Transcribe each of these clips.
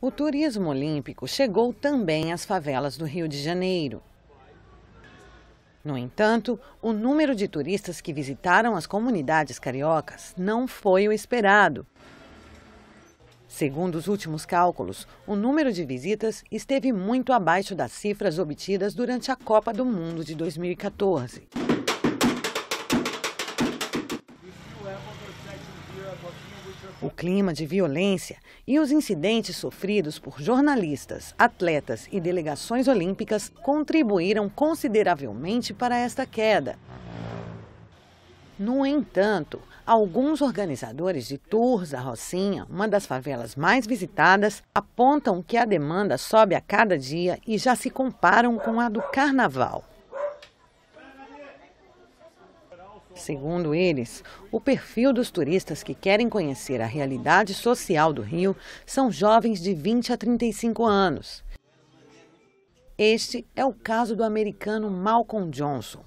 O turismo olímpico chegou também às favelas do Rio de Janeiro. No entanto, o número de turistas que visitaram as comunidades cariocas não foi o esperado. Segundo os últimos cálculos, o número de visitas esteve muito abaixo das cifras obtidas durante a Copa do Mundo de 2014. O clima de violência e os incidentes sofridos por jornalistas, atletas e delegações olímpicas contribuíram consideravelmente para esta queda. No entanto, alguns organizadores de tours à Rocinha, uma das favelas mais visitadas, apontam que a demanda sobe a cada dia e já se comparam com a do carnaval. Segundo eles, o perfil dos turistas que querem conhecer a realidade social do Rio são jovens de 20 a 35 anos. Este é o caso do americano Malcolm Johnson,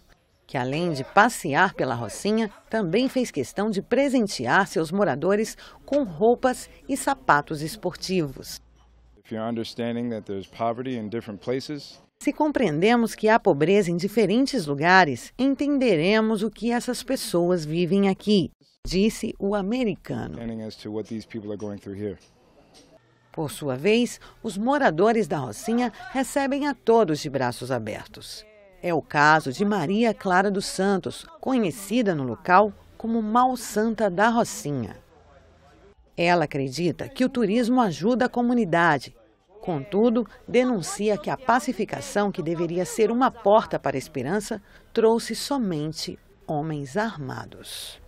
que além de passear pela Rocinha, também fez questão de presentear seus moradores com roupas e sapatos esportivos. If you're understanding que há pobreza em diferentes lugares, se compreendemos que há pobreza em diferentes lugares, entenderemos o que essas pessoas vivem aqui, disse o americano. Por sua vez, os moradores da Rocinha recebem a todos de braços abertos. É o caso de Maria Clara dos Santos, conhecida no local como Mal Santa da Rocinha. Ela acredita que o turismo ajuda a comunidade Contudo, denuncia que a pacificação, que deveria ser uma porta para a esperança, trouxe somente homens armados.